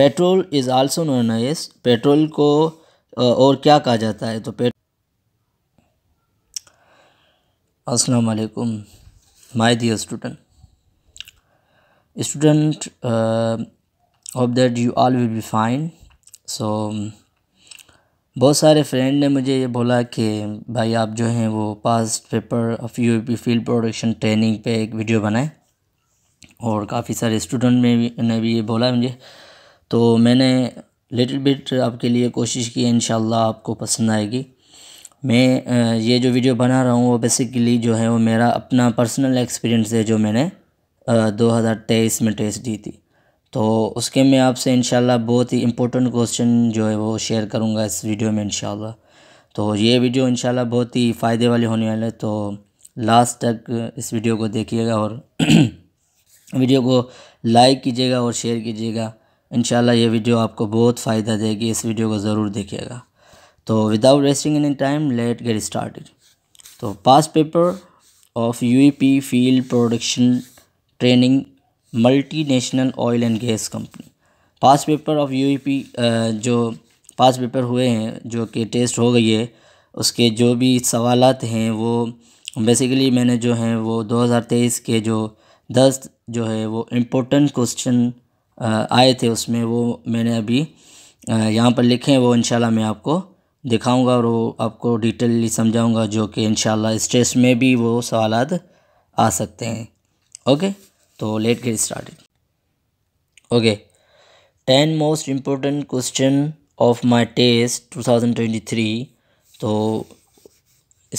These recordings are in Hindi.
petrol is also known as petrol को और क्या कहा जाता है तो पेट अस्सलाम वालेकुम my dear student student hope that you all will be fine so बहुत सारे फ्रेंड ने मुझे ये बोला कि भाई आप जो हैं वो past paper of U P field production training पे एक वीडियो बनाएं और काफ़ी सारे स्टूडेंट में भी ने भी ये बोला मुझे तो मैंने लिटिल बिट आपके लिए कोशिश की है इन आपको पसंद आएगी मैं ये जो वीडियो बना रहा हूँ वो बेसिकली जो है वो मेरा अपना पर्सनल एक्सपीरियंस है जो मैंने 2023 में टेस्ट दी थी तो उसके मैं आपसे इन बहुत ही इम्पोर्टेंट क्वेश्चन जो है वो शेयर करूँगा इस वीडियो में इन तो ये वीडियो इन बहुत ही फ़ायदे वाली होने वाले तो लास्ट तक इस वीडियो को देखिएगा और वीडियो को लाइक कीजिएगा और शेयर कीजिएगा इनशाला ये वीडियो आपको बहुत फ़ायदा देगी इस वीडियो को ज़रूर देखिएगा तो without wasting any time let get started तो past paper of U P field production training multinational oil and gas company past paper of U P जो पास पेपर हुए हैं जो कि टेस्ट हो गई है उसके जो भी सवाल हैं वो बेसिकली मैंने जो हैं वो 2023 के जो दस जो है वो इम्पोर्टेंट क्वेश्चन आए थे उसमें वो मैंने अभी यहाँ पर लिखे हैं वो इनशाला मैं आपको दिखाऊंगा और वो आपको डिटेलली समझाऊंगा जो कि इन स्ट्रेस में भी वो सवाल आ सकते हैं ओके तो let get started okay ten most important question of my test 2023 तो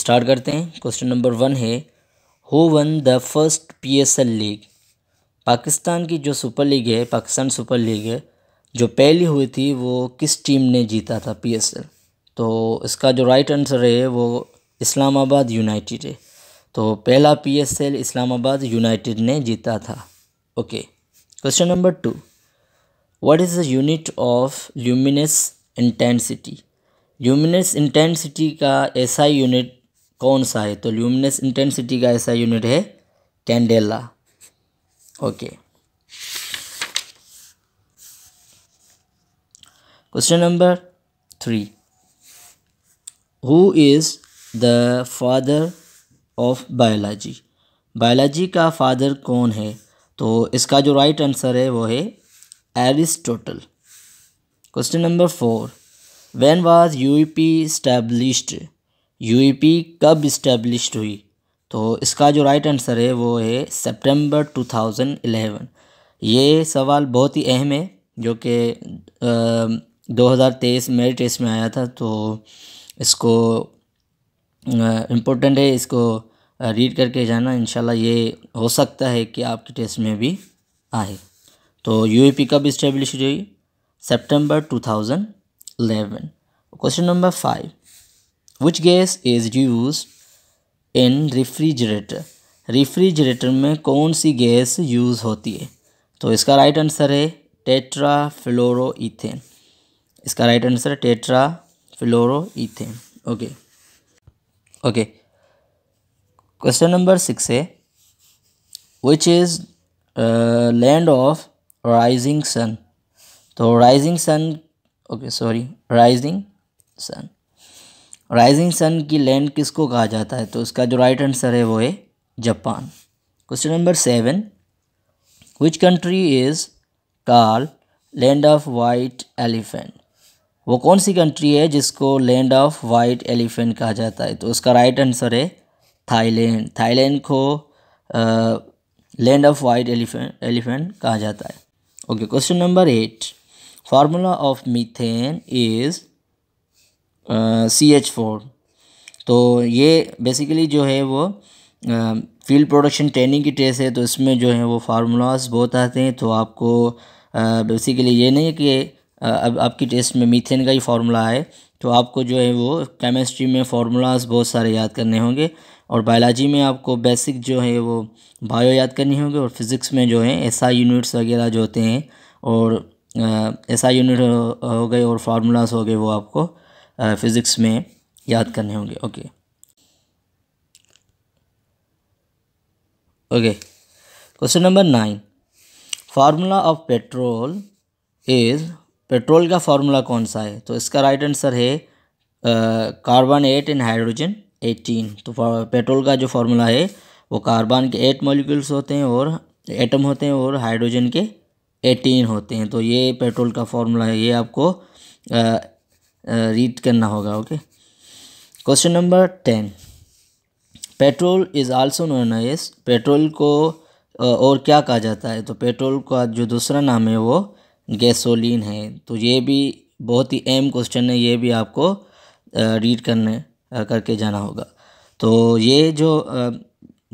स्टार्ट करते हैं क्वेश्चन नंबर वन है who won the first PSL league Pakistan की जो सुपर लीग है पाकिस्तान सुपर लीग है जो पहली हुई थी वो किस टीम ने जीता था पी तो इसका जो राइट आंसर है वो इस्लामाबाद यूनाइटेड है तो पहला पी इस्लामाबाद यूनाइटेड ने जीता था okay question number two what is the unit of luminous intensity luminous intensity का ऐसा यूनिट कौन सा है तो ल्यूमिनस इंटेंसिटी का ऐसा यूनिट है candela okay question number three who is the father of biology biology का फादर कौन है तो इसका जो राइट आंसर है वो है Aristotle question number four when was U E P कब इस्टेब्लिश्ड हुई तो इसका जो राइट आंसर है वो है सितंबर 2011 ये सवाल बहुत ही अहम है जो कि 2023 मेरे टेस्ट में आया था तो इसको इम्पोर्टेंट है इसको रीड करके जाना इन ये हो सकता है कि आपके टेस्ट में भी आए तो पी कब इस्टेब्लिश हुई सितंबर 2011 question number five which gas is use in refrigerator refrigerator में कौन सी गैस यूज़ होती है तो इसका राइट आंसर है टेट्रा फ्लोरोथेन इसका right answer tetra ethane okay okay question number six है which is land of rising sun तो rising sun okay sorry rising sun rising sun की लैंड किसको कहा जाता है तो इसका जो राइट आंसर है वो है Japan question number seven which country is call land of white elephant वो कौन सी कंट्री है जिसको लैंड ऑफ वाइट एलिफेंट कहा जाता है तो उसका राइट आंसर है थाईलैंड थाईलैंड को land of white elephant elephant कहा जाता है okay question number eight formula of methane is C H four तो ये बेसिकली जो है वो फील्ड प्रोडक्शन ट्रेनिंग की टेस्ट है तो इसमें जो है वो फार्मूलाज बहुत आते हैं तो आपको बेसिकली ये नहीं है कि अब आपकी टेस्ट में मीथेन का ही फार्मूला है तो आपको जो है वो केमिस्ट्री में फार्मूलाज बहुत सारे याद करने होंगे और बायोलॉजी में आपको बेसिक जो है वो बायो याद करनी होंगे और फिज़िक्स में जो है ऐसा यूनिट्स वगैरह जो होते हैं और ऐसा यूनिट हो, हो गए और फार्मूलाज हो गए वो आपको फ़िज़िक्स में याद करने होंगे okay okay question number nine formula of petrol is petrol का फार्मूला कौन सा है तो इसका राइट आंसर है carbon eight and hydrogen eighteen तो पेट्रोल का जो फार्मूला है वो कार्बन के एट मॉलिक्यूल्स होते हैं और एटम होते हैं और हाइड्रोजन के एटीन होते हैं तो ये पेट्रोल का फार्मूला है ये आपको रीड करना होगा okay question number ten petrol is also known as petrol को और क्या कहा जाता है तो पेट्रोल का जो दूसरा नाम है वो गैसोलीन है तो ये भी बहुत ही एम क्वेश्चन है ये भी आपको रीड करने करके जाना होगा तो ये जो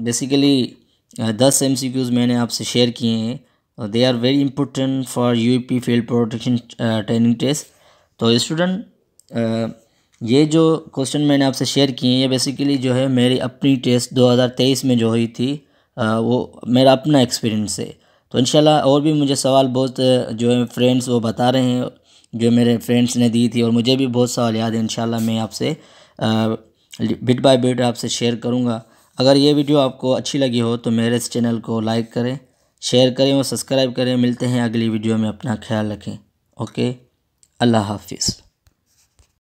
बेसिकली दस एम सी क्यूज़ मैंने आपसे शेयर किए हैं they are very important for U P field protection training test तो स्टूडेंट ये जो क्वेश्चन मैंने आपसे शेयर किए हैं ये बेसिकली जो है मेरी अपनी टेस्ट 2023 में जो हुई थी वो मेरा अपना एक्सपीरियंस है तो इनशाला और भी मुझे सवाल बहुत जो है फ्रेंड्स वो बता रहे हैं जो मेरे फ्रेंड्स ने दी थी और मुझे भी बहुत सवाल याद है इनशाला मैं आपसे बिट बाय बिट आपसे शेयर करूँगा अगर ये वीडियो आपको अच्छी लगी हो तो मेरे इस चैनल को लाइक करें शेयर करें और सब्सक्राइब करें मिलते हैं अगली वीडियो में अपना ख्याल रखें ओके अल्लाह हाफिज़